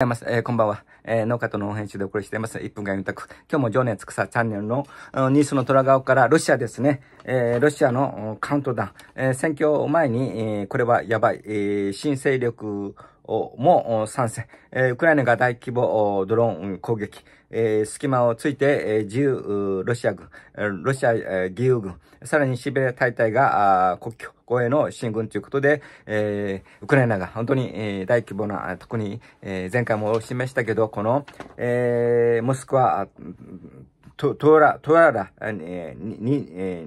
えー、こんばんは、えー、農家との編集でお送りしています。1分間読みたく。今日も情熱草チャンネルの、ニースの虎顔からロシアですね。えー、ロシアのカウントダウン。選挙前に、これはやばい。新勢力も参戦、ウクライナが大規模ドローン攻撃、隙間をついて自由ロシア軍、ロシア義勇軍、さらにシベリア大隊が国境公えの進軍ということで、えウクライナが本当に大規模な、特に前回も示したけど、このえモスクワ、トトラ、トララ、ニ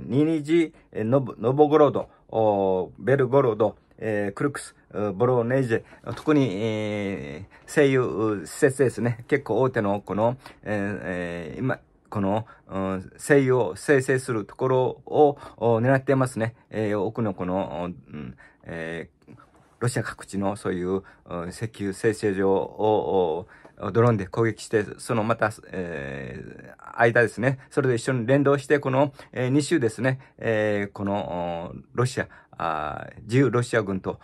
ニジ、ノボゴロド、ベルゴロド、えー、クルクス、ボロネージェ、特に、えー、声優、施設ですね。結構大手の、この、えー、今、この、う声優を生成するところを狙っていますね。えー、のこの、うんえーロシア各地のそういう石油生成所をドローンで攻撃して、そのまた、えー、間ですね、それで一緒に連動して、この、えー、2州ですね、えー、このロシア、あ自由ロシア軍と、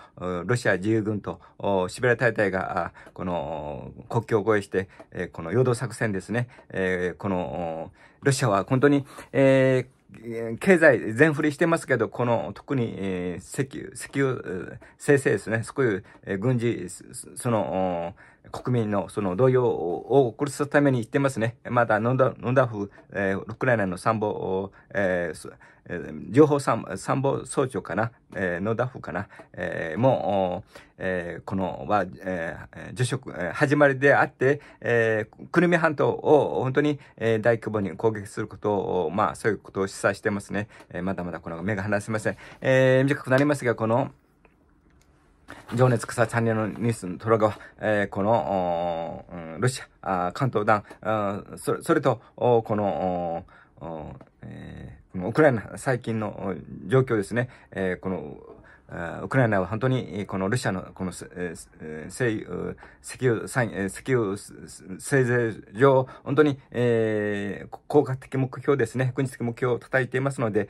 ロシア自由軍と、シベリア大隊が、この国境を越えして、えー、この陽動作戦ですね、えー、このロシアは本当に、えー経済全振りしてますけど、この、特に、えー、石油、石油生成ですね、そういう、えー、軍事、その、国民のその動揺を起こすために言ってますね。まだノンダノンダフ、えー、ウクライナの参謀、えー情報参参謀総長かな、えー、ノダフかな、えー、もう、えー、このは、えー、職、え始まりであって、えー、クルミ半島を本当に、え大規模に攻撃することを、まあ、そういうことを示唆してますね。えー、まだまだこの目が離せません。えー、短くなりますが、この、情熱草チャンネルのニュースの虎川、えー、この、うん、ロシア、関東団、それそれと、この、えこのウクライナ最近の状況ですね、えー、このウクライナは本当にこのロシアのこの石油、石油、石油、製造上、本当に、効果的目標ですね、軍事的目標を叩いていますので、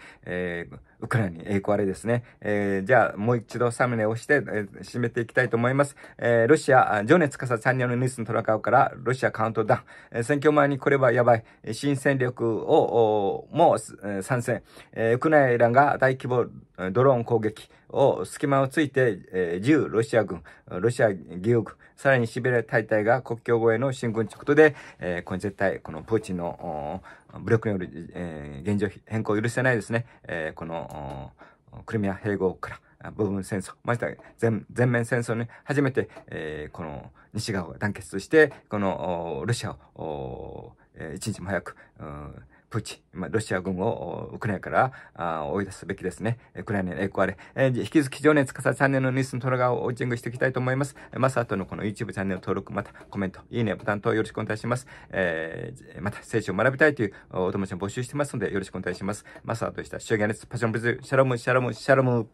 ウクライナに栄光あれですね。えじゃあもう一度サムネをして、え締めていきたいと思います。えロシア、情熱かさチャンネルのニュースのトラカオからロシアカウントダウン。え選挙前にこれはやばい。新戦力を、もう参戦。えウクライナが大規模ドローン攻撃を隙間をついて、えー、1ロシア軍、ロシア義勇軍、さらにシベリア大隊が国境越えの進軍ということで、えー、この絶対、このプーチンの武力による、えー、現状変更を許せないですね。えー、この、クリミア併合から、部分戦争、まして、全全面戦争に初めて、えー、この西側が団結して、このロシアを、えー、一日も早く、うプーチン、まあ、ロシア軍をウクライナから追い出すべきですね。ウクライナに栄光あれ。えー、引き続き常年つかさチャンネルのニュースのトラガーをウォチングしていきたいと思います。マターとのこの YouTube チャンネル登録、またコメント、いいねボタン等よろしくお願いします。えー、また聖書を学びたいというお友達も募集してますのでよろしくお願いします。マスターでした。終言です。パッションブズ、シャロム、シャロム、シャロム。